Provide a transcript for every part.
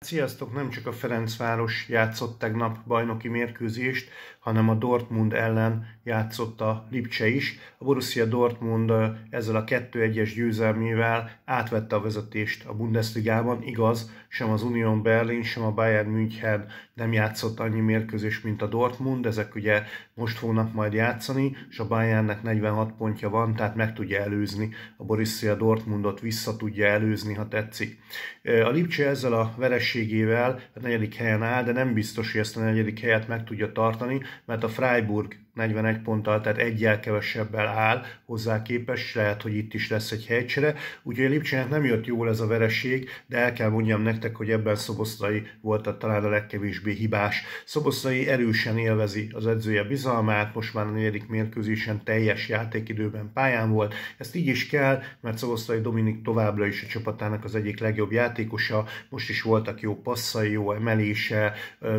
Sziasztok! Nem csak a Ferencváros játszott tegnap bajnoki mérkőzést, hanem a Dortmund ellen játszott a Lipcse is. A Borussia Dortmund ezzel a 2-1-es győzelmével átvette a vezetést a Bundesligában. Igaz, sem az Union Berlin, sem a Bayern München nem játszott annyi mérkőzés, mint a Dortmund. Ezek ugye most fognak majd játszani, és a Bayernnek 46 pontja van, tehát meg tudja előzni a Borussia Dortmundot, vissza tudja előzni, ha tetszik. A Lipcse ezzel a veres sebességével a hát negyedik helyen áll, de nem biztos, hogy ezt a negyedik helyet meg tudja tartani, mert a Freiburg 41 ponttal, tehát egyel kevesebbel áll hozzá képes, lehet, hogy itt is lesz egy helycsere. Úgyhogy a Lipcsének nem jött jól ez a vereség, de el kell mondjam nektek, hogy ebben Szoboszlai volt a, talán a legkevésbé hibás. Szoboszlai erősen élvezi az edzője bizalmát, most már a negyedik mérkőzésen teljes játékidőben pályán volt. Ezt így is kell, mert Szoboszlai Dominik továbbra is a csapatának az egyik legjobb játékosa, most is voltak jó passzai, jó emelése,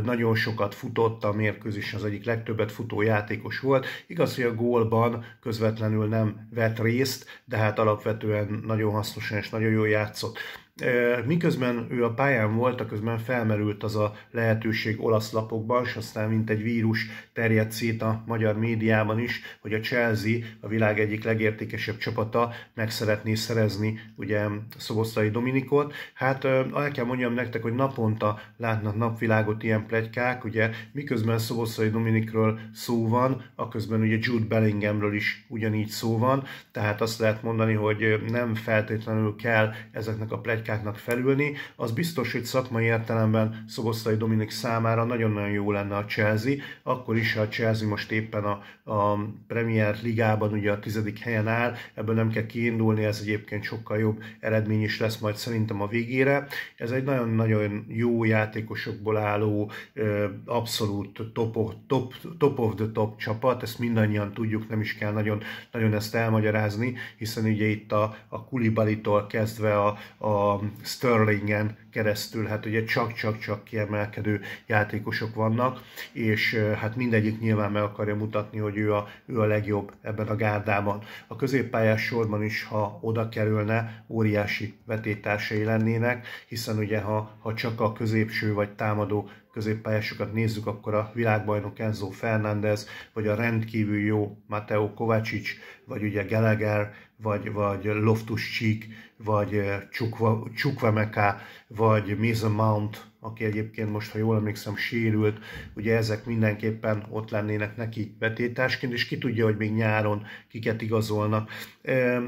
nagyon sokat futott a mérkőzés, az egyik legtöbbet futó játékos játékos volt. Igaz, hogy a gólban közvetlenül nem vett részt, de hát alapvetően nagyon hasznosan és nagyon jól játszott. Miközben ő a pályán volt, a közben felmerült az a lehetőség olasz lapokban, és aztán mint egy vírus terjedt szét a magyar médiában is, hogy a Chelsea, a világ egyik legértékesebb csapata meg szeretné szerezni ugye Szoboszlai Dominikot. Hát el kell mondjam nektek, hogy naponta látnak napvilágot ilyen plegykák, ugye miközben Szoboszlai Dominikről szó van, a közben ugye Jude Bellinghamről is ugyanígy szó van, tehát azt lehet mondani, hogy nem feltétlenül kell ezeknek a plegykáknak Petrkáknak felülni, az biztos, hogy szakmai értelemben Szoboszlai Dominik számára nagyon-nagyon jó lenne a Chelsea, akkor is, ha a Chelsea most éppen a, a Premier Ligában ugye a tizedik helyen áll, ebből nem kell kiindulni, ez egyébként sokkal jobb eredmény is lesz majd szerintem a végére. Ez egy nagyon-nagyon jó játékosokból álló, abszolút top of, top, top of the top csapat, ezt mindannyian tudjuk, nem is kell nagyon, nagyon ezt elmagyarázni, hiszen ugye itt a, a Kulibalitól kezdve a, a Sterlingen keresztül, hát ugye csak-csak-csak kiemelkedő játékosok vannak, és hát mindegyik nyilván meg akarja mutatni, hogy ő a, ő a legjobb ebben a gárdában. A középpályás sorban is, ha oda kerülne, óriási vetétársai lennének, hiszen ugye ha, ha csak a középső vagy támadó középpályásokat nézzük, akkor a világbajnok Enzo Fernández, vagy a rendkívül jó Mateo Kovácsics, vagy ugye Gallagher, vagy, vagy Loftus Csík, vagy Csukva, Csukvemeka, vagy Mason Mount, aki egyébként most, ha jól emlékszem, sérült, ugye ezek mindenképpen ott lennének neki vetétásként, és ki tudja, hogy még nyáron kiket igazolnak.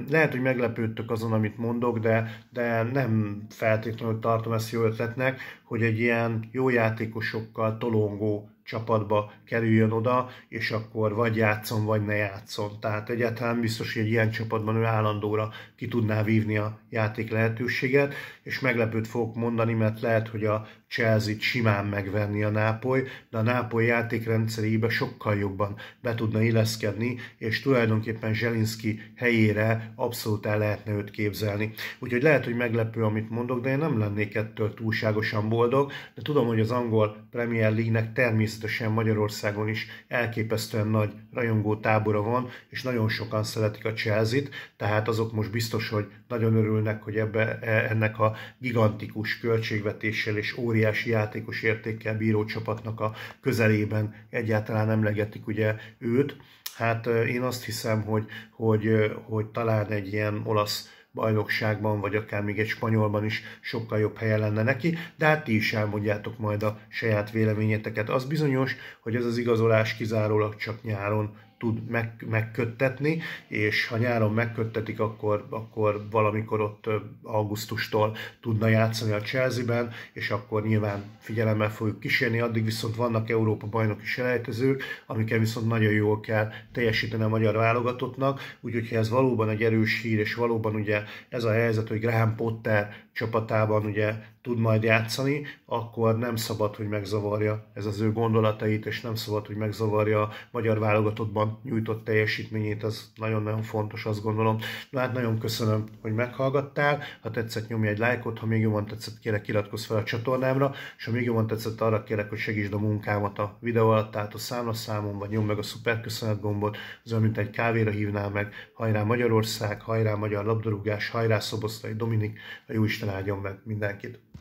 Lehet, hogy meglepődtök azon, amit mondok, de, de nem feltétlenül tartom ezt jó ötletnek, hogy egy ilyen jó játékosokkal tolongó csapatba kerüljön oda, és akkor vagy játszon, vagy ne játszon. Tehát egyáltalán biztos, hogy egy ilyen csapatban ő állandóra ki tudná vívni a játék lehetőséget, és meglepőt fogok mondani, mert lehet, hogy a chelsea simán megvenni a Nápoly, de a Nápoly játékrendszerébe sokkal jobban be tudna illeszkedni, és tulajdonképpen Zselinski helyére abszolút el lehetne őt képzelni. Úgyhogy lehet, hogy meglepő, amit mondok, de én nem lennék ettől túlságosan boldog, de tudom, hogy az angol Premier League-nek természetesen természetesen Magyarországon is elképesztően nagy rajongó tábora van, és nagyon sokan szeretik a Chelsea-t, tehát azok most biztos, hogy nagyon örülnek, hogy ebbe, e, ennek a gigantikus költségvetéssel és óriási játékos értékkel bíró csapatnak a közelében egyáltalán emlegetik ugye őt. Hát e, én azt hiszem, hogy, hogy, e, hogy talán egy ilyen olasz bajnokságban, vagy akár még egy spanyolban is sokkal jobb helye lenne neki, de hát ti is elmondjátok majd a saját véleményeteket. Az bizonyos, hogy ez az igazolás kizárólag csak nyáron tud meg, megköttetni, és ha nyáron megköttetik, akkor, akkor valamikor ott augusztustól tudna játszani a Chelsea-ben, és akkor nyilván figyelemmel fogjuk kísérni, addig viszont vannak Európa bajnoki selejtezők, amikkel viszont nagyon jól kell teljesíteni a magyar válogatottnak, úgyhogy ez valóban egy erős hír, és valóban ugye ez a helyzet, hogy Graham Potter csapatában ugye tud majd játszani, akkor nem szabad, hogy megzavarja ez az ő gondolatait, és nem szabad, hogy megzavarja a magyar válogatottban nyújtott teljesítményét, az nagyon-nagyon fontos, azt gondolom. Na hát nagyon köszönöm, hogy meghallgattál, ha tetszett nyomj egy lájkot, ha még jobban tetszett, kérek, iratkozz fel a csatornámra, és ha még jobban tetszett, arra kérek, hogy segítsd a munkámat a videó alatt, tehát a számlaszámon, vagy nyomd meg a szuper köszönet gombot, az olyan, mint egy kávéra hívnám meg, hajrá Magyarország, hajrá magyar labdarúgás, hajrá Szoboszlai Dominik, a jó isten áldjon meg mindenkit!